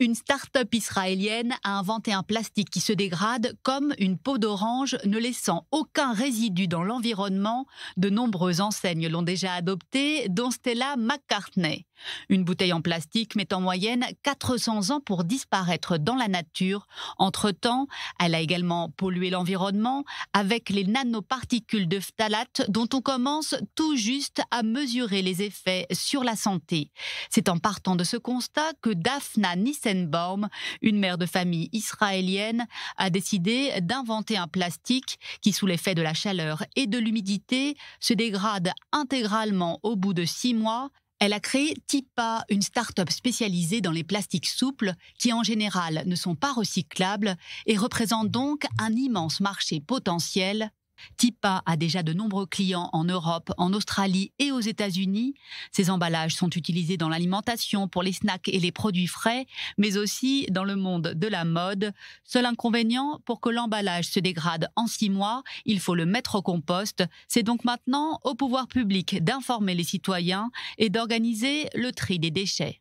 Une start-up israélienne a inventé un plastique qui se dégrade comme une peau d'orange, ne laissant aucun résidu dans l'environnement. De nombreuses enseignes l'ont déjà adopté, dont Stella McCartney. Une bouteille en plastique met en moyenne 400 ans pour disparaître dans la nature. Entre-temps, elle a également pollué l'environnement avec les nanoparticules de phtalates dont on commence tout juste à mesurer les effets sur la santé. C'est en partant de ce constat que Daphna Nissenbaum, une mère de famille israélienne, a décidé d'inventer un plastique qui, sous l'effet de la chaleur et de l'humidité, se dégrade intégralement au bout de six mois elle a créé TIPA, une start-up spécialisée dans les plastiques souples qui en général ne sont pas recyclables et représentent donc un immense marché potentiel TIPA a déjà de nombreux clients en Europe, en Australie et aux États-Unis. Ces emballages sont utilisés dans l'alimentation, pour les snacks et les produits frais, mais aussi dans le monde de la mode. Seul inconvénient, pour que l'emballage se dégrade en six mois, il faut le mettre au compost. C'est donc maintenant au pouvoir public d'informer les citoyens et d'organiser le tri des déchets.